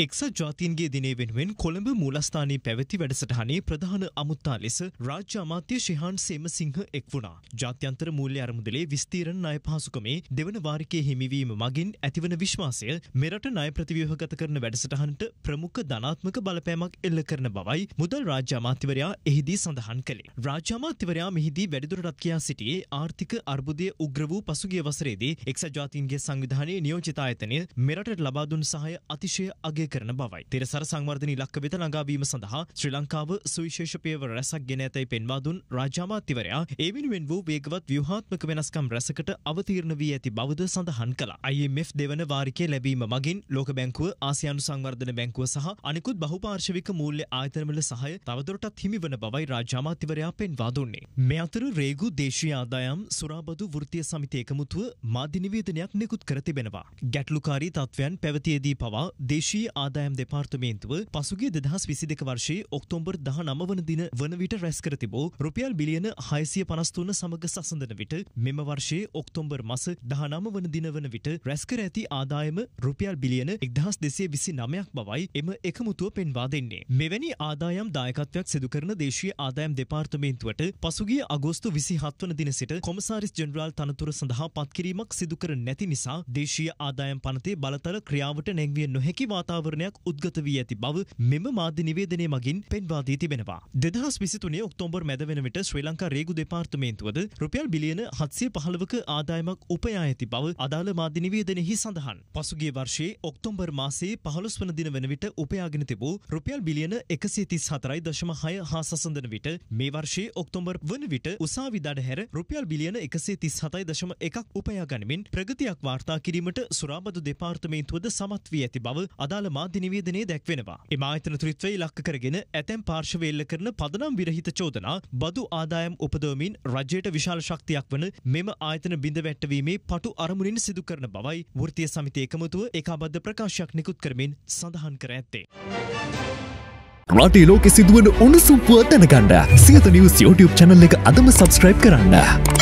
එක්සත් ජාතින්ගේ දිනේ වෙනුවෙන් කොළඹ මූලස්ථානයේ පැවති වැඩසටහනේ ප්‍රධාන අමුත්තා ලෙස රාජ්‍ය අමාත්‍ය ශිහාන් සේමසිංහ එක් වුණා. ජාත්‍යන්තර මූල්‍ය අරමුදලේ විස්තීරණ ණය පහසුකමේ දෙවන වාරිකයේ හිමිවීම මගින් ඇතිවන විශ්වාසය මෙරට ණය ප්‍රතිව්‍යුහගත කරන වැඩසටහනට ප්‍රමුඛ ධනාත්මක බලපෑමක් එල්ල කරන බවයි මුදල් රාජ්‍ය අමාත්‍යවරයා එහිදී සඳහන් කළේ. රාජ්‍ය අමාත්‍යවරයා මෙහිදී වැඩිදුරටත් කියා සිටියේ ආර්ථික අර්බුදය උග්‍ර වූ පසුගිය වසරේදී එක්සත් ජාතීන්ගේ සංවිධානයේ නියෝජිත ආයතනය මෙරටට ලබා දුන් සහාය අතිශය අගය කරන බවයි. තිරසර සංවර්ධන ඉලක්ක වෙත ළඟාවීම සඳහා ශ්‍රී ලංකාව සුවිශේෂ පියවර රැසක් ගෙන ඇතැයි පෙන්වා දුන් රාජාමාත්‍යවරයා ඒ වෙනුවෙන් වූ වේගවත් ව්‍යුහාත්මක වෙනස්කම් රැසකට අවතීර්ණ වී ඇති බවද සඳහන් කළා. IMF දෙවන වාරිකය ලැබීම මගින් ලෝක බැංකුව ආසියානු සංවර්ධන බැංකුව සහ අනෙකුත් බහුපාර්ශවික මූල්‍ය ආයතනවල සහය තවදුරටත් හිමිවන බවයි රාජාමාත්‍යවරයා පෙන්වා දුන්නේ. මේ අතර රේගු දේශීය ආදායම් සුරාබදු වෘත්තීය සමිති එකමුතුව මාධ්‍ය නිවේදනයක් නිකුත් කර තිබෙනවා. ගැටලුකාරී තත්ත්වයන් පැවතියේදී පවා දේශීය ආදායම් දෙපාර්තමේන්තුව පසුගේ දෙදහස් විසිදක වර්ෂයේ ඔක්තෝම්බර් දහ නමවන දින වන විට රැස් කර තිබූ රුපියල් බිලියන හයසිය පනස්තුන සමග සසඳන විට මෙම වර්ෂයේ ඔක්තෝම්බර් මස දහනම වන දින වන විට රැස්කර ඇති ආදායම රුපියල් බිලියන එක්දහස් දෙසේ විසි නමයක් බවයි එම එකමුතුව පෙන්වා දෙන්නේ. මෙවැනි ආදායම් දායකත්වයක් සිදුකරන දේශීය ආදායම් දෙපාර්තමේන්තුවට පසුගිය අගෝස්තු විසිහත්වන දින සිට කොමසාරිස් ජෙනරාල් තනතුර සඳහා පත්කිරීමක් සිදුකර නැති නිසා දේශීය ආදායම් පනතේ බලතල ක්‍රියාවට නැංවිය නොහැකි වාතාව වාතාවරණයක් උද්ගත වී ඇති බව මෙම මාධ්‍ය නිවේදනය මගින් පෙන්වා දී තිබෙනවා. දෙදහස් විසිතුනේ ඔක්තෝබර් මැද වෙන විට ශ්‍රී ලංකා රේගු දෙපාර්තමේන්තුවද රුපියල් බිලියන හත්සිය පහළවක ආදායමක් උපයා ඇති බව අදාළ මාධ්‍ය නිවේදනයෙහි සඳහන්. පසුගිය වර්ෂයේ ඔක්තෝබර් මාසයේ පහළොස් වන දින වෙන විට උපයාගෙන තිබූ රුපියල් බිලියන එකසිය තිස් හතරයි දශම හය හා සසඳන විට මේ වර්ෂයේ ඔක්තෝබර් වන විට උසාවිදඩ හැර රුපියල් බිලියන එකසේ තිස් හතයි දශම එකක් උපයා ගනිමින් ප්‍රගතියක් වාර්තා කිරීමට සුරාබදු දෙපාර්තමේන්තුවද සමත් වී ඇති බව අදාළ විශාල මාධ්‍ය නිවේදනයේ දැක්වෙනවා. එම ආයතන තෘත්වය ඉලක්ක කරගෙන ඇතැම් පාර්ශව එල්ල කරන පදනම් විරහිත චෝදනා බදු ආදායම් උපදවමින් රජයට විශාල ශක්තියක් වන මෙම ආයතන බිඳ වැට්ටවීමේ පටු අරමුණින් සිදු කරන බවයි වෘත්තීය සමිතිය එකමුතුව ඒකාබද්ධ ප්‍රකාශයක් නිකුත් කරමින් සඳහන් කර ඇත්තේ. රටේ ලෝකෙ සිදුවන උණුසුම්පුව දැනගන්න සියත නිවස් YouTube channel එක අදම subscribe කරන්න.